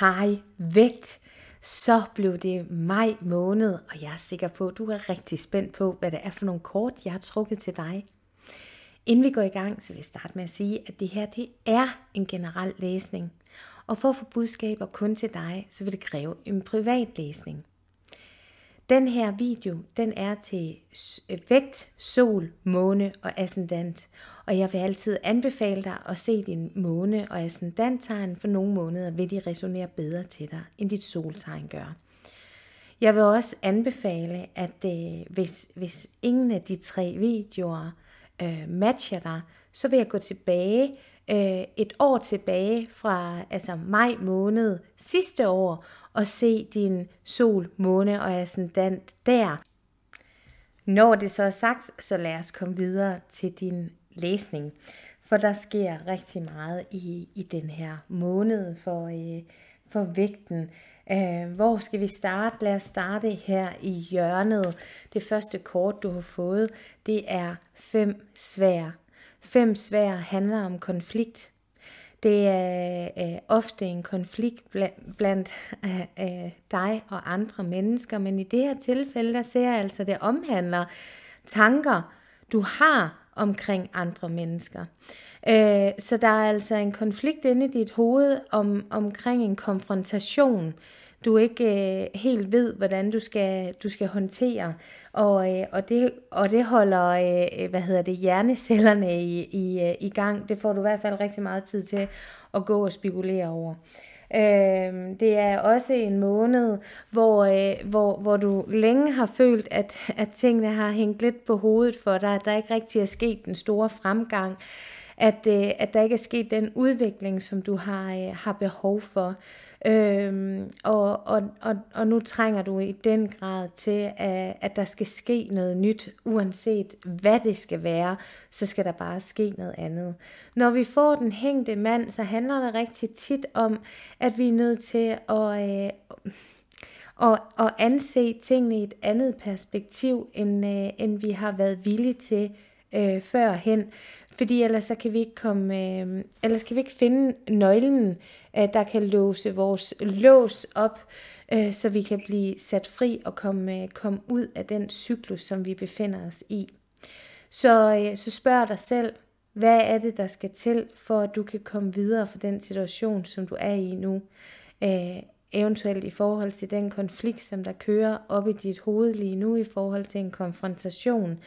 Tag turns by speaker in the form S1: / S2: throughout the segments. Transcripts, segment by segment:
S1: high vægt, så blev det maj måned, og jeg er sikker på, at du er rigtig spændt på, hvad det er for nogle kort, jeg har trukket til dig. Inden vi går i gang, så vil jeg starte med at sige, at det her det er en generel læsning. Og for at få budskaber kun til dig, så vil det kræve en privat læsning. Den her video, den er til vægt, sol, måne og ascendant. Og jeg vil altid anbefale dig at se din måne og ascendanttegn, for nogle måneder vil de resonere bedre til dig, end dit soltegn gør. Jeg vil også anbefale, at øh, hvis, hvis ingen af de tre videoer øh, matcher dig, så vil jeg gå tilbage øh, et år tilbage fra altså maj måned sidste år og se din sol, måne og ascendant der. Når det så er sagt, så lad os komme videre til din læsning. For der sker rigtig meget i, i den her måned for, øh, for vægten. Øh, hvor skal vi starte? Lad os starte her i hjørnet. Det første kort, du har fået, det er fem svære. Fem svære handler om konflikt. Det er øh, ofte en konflikt blandt, blandt øh, øh, dig og andre mennesker, men i det her tilfælde, der ser jeg altså, det omhandler tanker, du har omkring andre mennesker. Øh, så der er altså en konflikt inde i dit hoved om, omkring en konfrontation, du ikke øh, helt ved, hvordan du skal, du skal håndtere. Og, øh, og, det, og det holder, øh, hvad hedder det, hjernecellerne i, i, øh, i gang. Det får du i hvert fald rigtig meget tid til at gå og spekulere over. Øh, det er også en måned, hvor, øh, hvor, hvor du længe har følt, at, at tingene har hængt lidt på hovedet for dig, at der ikke rigtig er sket den store fremgang at, øh, at der ikke er sket den udvikling, som du har, øh, har behov for. Øhm, og, og, og, og nu trænger du i den grad til, at, at der skal ske noget nyt, uanset hvad det skal være, så skal der bare ske noget andet. Når vi får den hængte mand, så handler det rigtig tit om, at vi er nødt til at... Øh, og, og anse tingene i et andet perspektiv, end, øh, end vi har været villige til øh, førhen. Fordi ellers, så kan vi ikke komme, øh, ellers kan vi ikke finde nøglen, øh, der kan låse vores lås op, øh, så vi kan blive sat fri og komme, øh, komme ud af den cyklus, som vi befinder os i. Så, øh, så spørg dig selv, hvad er det, der skal til, for at du kan komme videre fra den situation, som du er i nu? Øh, eventuelt i forhold til den konflikt, som der kører op i dit hoved lige nu i forhold til en konfrontation,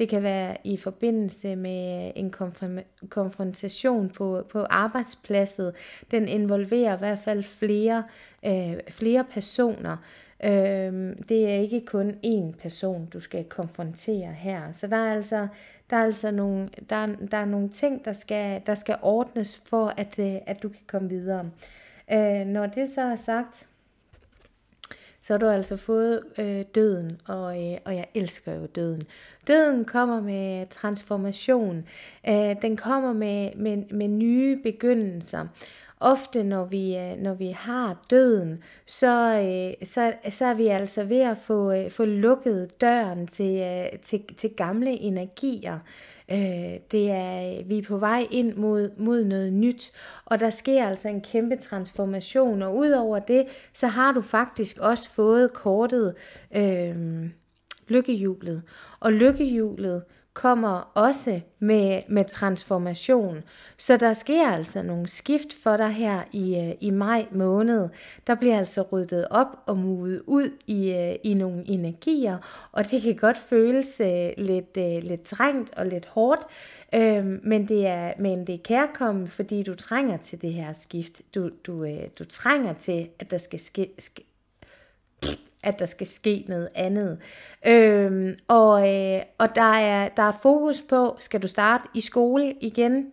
S1: det kan være i forbindelse med en konfrontation på, på arbejdspladsen. Den involverer i hvert fald flere, øh, flere personer. Øh, det er ikke kun én person, du skal konfrontere her. Så der er altså, der er altså nogle, der, der er nogle ting, der skal, der skal ordnes for, at, øh, at du kan komme videre. Øh, når det så er sagt, så har du altså fået øh, døden, og, øh, og jeg elsker jo døden. Døden kommer med transformation, øh, den kommer med, med, med nye begyndelser, ofte når vi, øh, når vi har døden, så, øh, så, så er vi altså ved at få, øh, få lukket døren til, til, til gamle energier. Det er, vi er på vej ind mod, mod noget nyt, og der sker altså en kæmpe transformation, og udover det, så har du faktisk også fået kortet øh, lykkehjulet. Og lykkehjulet, øh, kommer også med, med transformation. Så der sker altså nogle skift for dig her i, øh, i maj måned. Der bliver altså ryddet op og mudet ud i, øh, i nogle energier, og det kan godt føles øh, lidt, lidt trængt og lidt hårdt, øhm, men, det er, men det er kærkommen, fordi du trænger til det her skift. Du, du, du trænger til, at der skal ske... ske at der skal ske noget andet. Øhm, og øh, og der, er, der er fokus på, skal du starte i skole igen?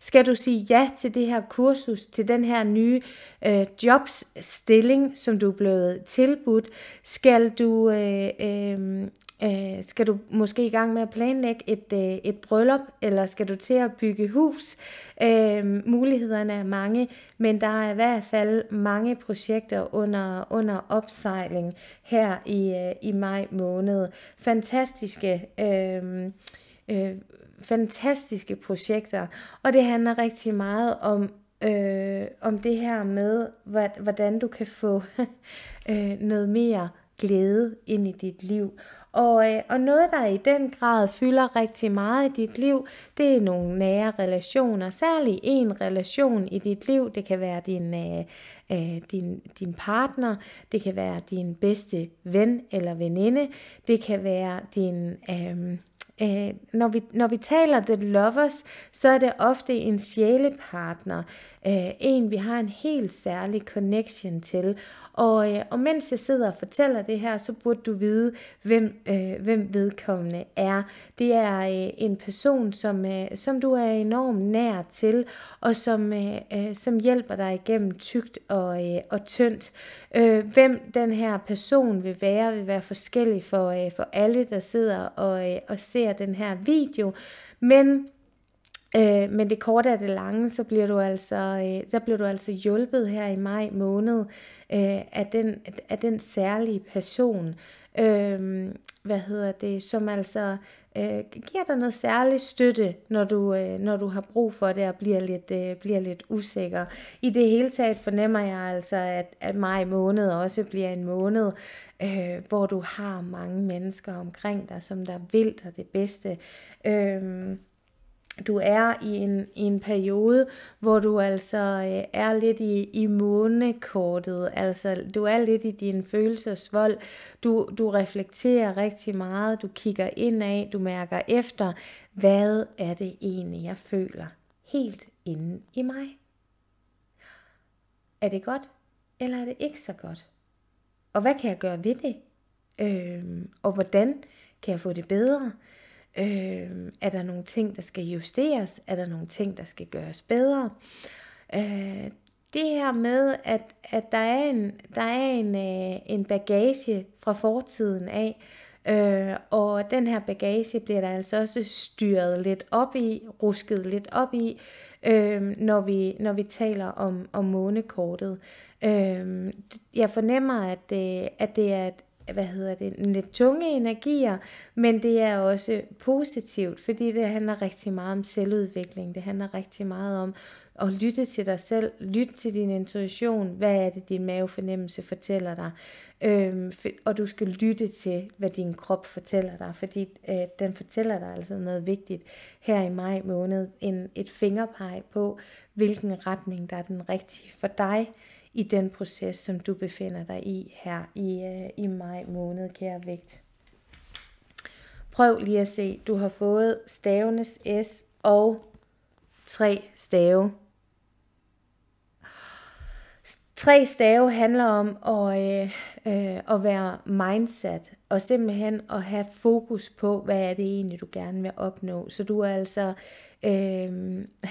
S1: Skal du sige ja til det her kursus, til den her nye øh, jobsstilling, som du er blevet tilbudt? Skal du øh, øh Øh, skal du måske i gang med at planlægge et, øh, et bryllup, eller skal du til at bygge hus? Øh, mulighederne er mange, men der er i hvert fald mange projekter under, under opsejling her i, øh, i maj måned. Fantastiske øh, øh, fantastiske projekter, og det handler rigtig meget om øh, om det her med, hvordan du kan få øh, noget mere glæde ind i dit liv. Og, øh, og noget, der i den grad fylder rigtig meget i dit liv, det er nogle nære relationer. Særlig en relation i dit liv, det kan være din, øh, øh din, din partner, det kan være din bedste ven eller veninde, det kan være din... Øh, Æh, øh, når, vi, når vi taler The Lovers, så er det ofte en sjælepartner, øh, en vi har en helt særlig connection til, og, øh, og mens jeg sidder og fortæller det her, så burde du vide, hvem, øh, hvem vedkommende er. Det er øh, en person, som, øh, som du er enormt nær til, og som, øh, øh som hjælper dig igennem tygt og, øh, og tyndt. Øh, hvem den her person vil være, vil være forskellig for, øh, for alle, der sidder og, øh, og ser den her video. Men Øh, men det korte af det lange, så bliver du altså, øh, der bliver du altså hjulpet her i maj måned øh, af, den, af den særlige person, øh, hvad hedder det, som altså øh, giver dig noget særlig støtte, når du, øh, når du har brug for det og bliver lidt, øh, bliver lidt usikker. I det hele taget fornemmer jeg altså, at, at maj måned også bliver en måned, øh, hvor du har mange mennesker omkring dig, som der vil dig det bedste. Øh, du er i en, i en periode, hvor du altså øh, er lidt i, i månekortet, altså du er lidt i din følelsesvold, du, du reflekterer rigtig meget, du kigger indad, du mærker efter, hvad er det egentlig, jeg føler helt inde i mig? Er det godt, eller er det ikke så godt? Og hvad kan jeg gøre ved det? Øh, og hvordan kan jeg få det bedre? Øh, er der nogle ting, der skal justeres? Er der nogle ting, der skal gøres bedre? Øh, det her med, at, at der er, en, der er en, øh, en bagage fra fortiden af, øh, og den her bagage bliver der altså også styret lidt op i, rusket lidt op i, øh, når, vi, når vi taler om, om månekortet. Øh, jeg fornemmer, at, øh, at det er et, hvad hedder det, lidt tunge energier, men det er også positivt, fordi det handler rigtig meget om selvudvikling, det handler rigtig meget om at lytte til dig selv, lytte til din intuition, hvad er det, din mavefornemmelse fortæller dig, øhm, og du skal lytte til, hvad din krop fortæller dig, fordi øh, den fortæller dig altså noget vigtigt her i maj måned, en, et fingerpeg på, hvilken retning, der er den rigtige for dig i den proces, som du befinder dig i her i, øh, i maj måned, kære vægt. Prøv lige at se, du har fået stavenes S og tre stave Tre stave handler om at, øh, øh, at være mindset og simpelthen at have fokus på, hvad er det egentlig, du gerne vil opnå. Så du er altså, øh,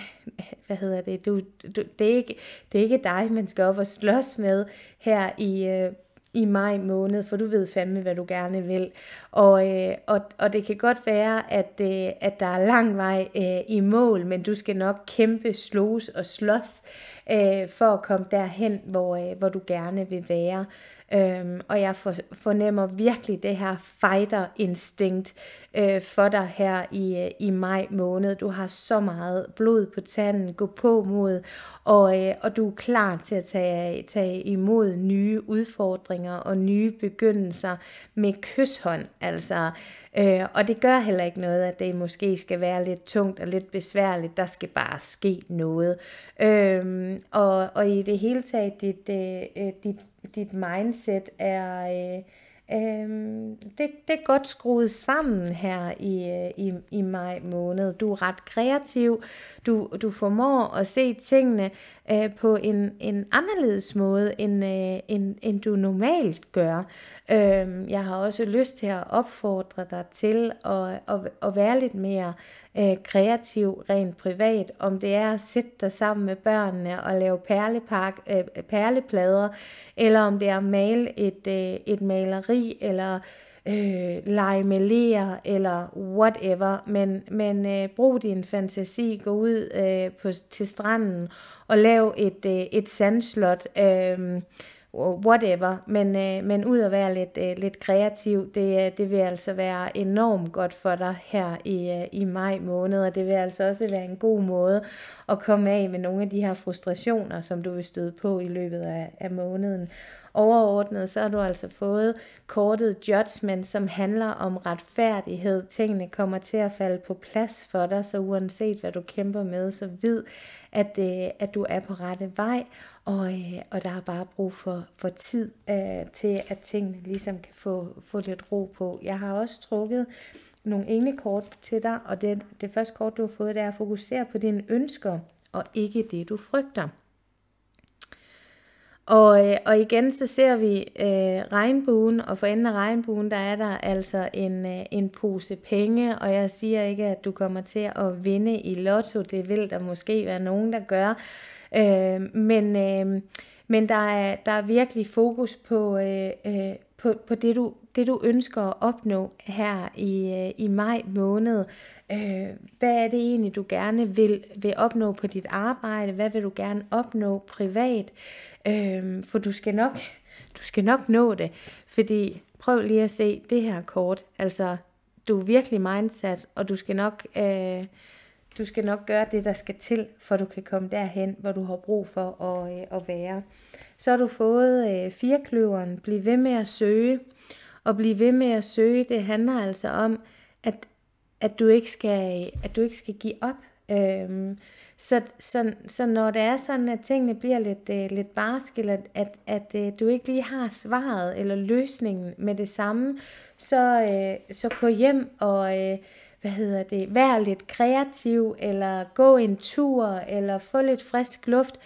S1: hvad hedder det, du, du, det, er ikke, det er ikke dig, man skal op og slås med her i, øh, i maj måned, for du ved fandme, hvad du gerne vil. Og, øh, og, og det kan godt være, at, øh, at der er lang vej øh, i mål, men du skal nok kæmpe, slås og slås. Øh, øh, for at komme derhen, hvor, øh, hvor du gerne vil være. Øhm, og jeg for, fornemmer virkelig det her fighter-instinkt øh, for dig her i, øh, i maj måned. Du har så meget blod på tanden, gå på mod, og, øh, og du er klar til at tage, tage imod nye udfordringer og nye begyndelser med kysshånd. Altså, Øh, og det gør heller ikke noget, at det måske skal være lidt tungt og lidt besværligt. Der skal bare ske noget. Øh, og, og i det hele taget, dit, øh, øh dit, dit mindset er... Øh, Øhm, det, det er godt skruet sammen her i, øh, i, i maj måned. Du er ret kreativ, du, du formår at se tingene øh, på en, en anderledes måde, end, øh, end, end du normalt gør. Øhm, jeg har også lyst til at opfordre dig til at, at, at være lidt mere Øh, kreativ rent privat, om det er at sætte dig sammen med børnene og lave perlepark, øh, perleplader, eller om det er at male et, øh, et maleri, eller øh, lege med ler, eller whatever, men, men øh, brug din fantasi, gå ud øh, på, til stranden og lav et, øh, et sandslot, øh, whatever, men, øh, men ud at være lidt, øh, lidt kreativ, det, øh, det vil altså være enormt godt for dig her i, øh, i maj måned, og det vil altså også være en god måde at komme af med nogle af de her frustrationer, som du vil støde på i løbet af, af måneden. Overordnet så har du altså fået kortet judgment, som handler om retfærdighed. Tingene kommer til at falde på plads for dig, så uanset hvad du kæmper med, så vid, at, øh, at du er på rette vej, og, øh, og der er bare brug for, for tid øh, til, at tingene ligesom kan få, få lidt ro på. Jeg har også trukket nogle englekort til dig, og det, det første kort, du har fået, det er at fokusere på dine ønsker, og ikke det, du frygter. Og, øh, og igen så ser vi øh, regnbuen, og for enden af regnbuen, der er der altså en, øh, en pose penge, og jeg siger ikke, at du kommer til at vinde i lotto, det vil der måske være nogen, der gør, øh, men, øh, men der, er, der er virkelig fokus på, øh, øh, på, på det, du det du ønsker at opnå her i, øh, i maj måned. Øh, hvad er det egentlig, du gerne vil, vil opnå på dit arbejde? Hvad vil du gerne opnå privat? Øh, for du skal nok du skal nok nå det, fordi prøv lige at se det her kort. Altså, du er virkelig mindset, og du skal nok, øh, du skal nok gøre det, der skal til, for du kan komme derhen, hvor du har brug for at, øh, at være. Så har du fået øh, firekløveren, bliv ved med at søge at blive ved med at søge, det handler altså om, at, at, du, ikke skal, at du ikke skal give op. Øhm, så, så, så når det er sådan, at tingene bliver lidt, øh, lidt barske, eller at, at øh, du ikke lige har svaret eller løsningen med det samme, så, øh, så gå hjem og øh, hvad hedder det, vær lidt kreativ, eller gå en tur, eller få lidt frisk luft.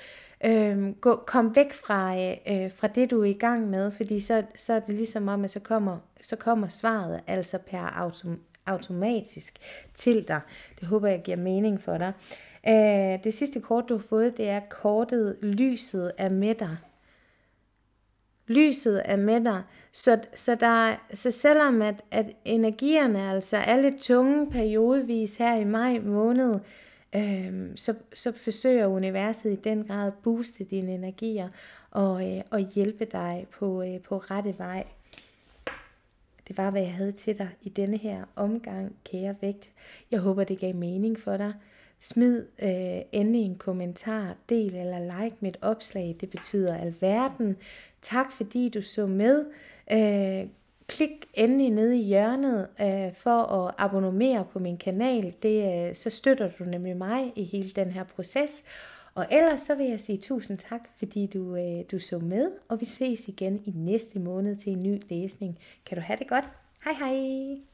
S1: Øhm, gå, kom væk fra, øh, øh, fra det, du er i gang med, fordi så, så er det ligesom om, at så kommer, så kommer svaret altså per autom, automatisk til dig. Det håber jeg giver mening for dig. Øh, det sidste kort, du har fået, det er kortet Lyset er med dig. Lyset er med dig. Så, så, der, så selvom at, at energierne altså er lidt tunge periodevis her i maj måned, øh, øhm, så, så forsøger universet i den grad at booste dine energier og, øh, og hjælpe dig på, øh, på rette vej. Det var, hvad jeg havde til dig i denne her omgang, kære vægt. Jeg håber, det gav mening for dig. Smid øh, endelig en kommentar, del eller like mit opslag. Det betyder alverden. Tak fordi du så med. Øh, klik endelig nede i hjørnet øh, for at abonnere på min kanal. Det, øh, så støtter du nemlig mig i hele den her proces. Og ellers så vil jeg sige tusind tak, fordi du, øh, du så med, og vi ses igen i næste måned til en ny læsning. Kan du have det godt? Hej hej!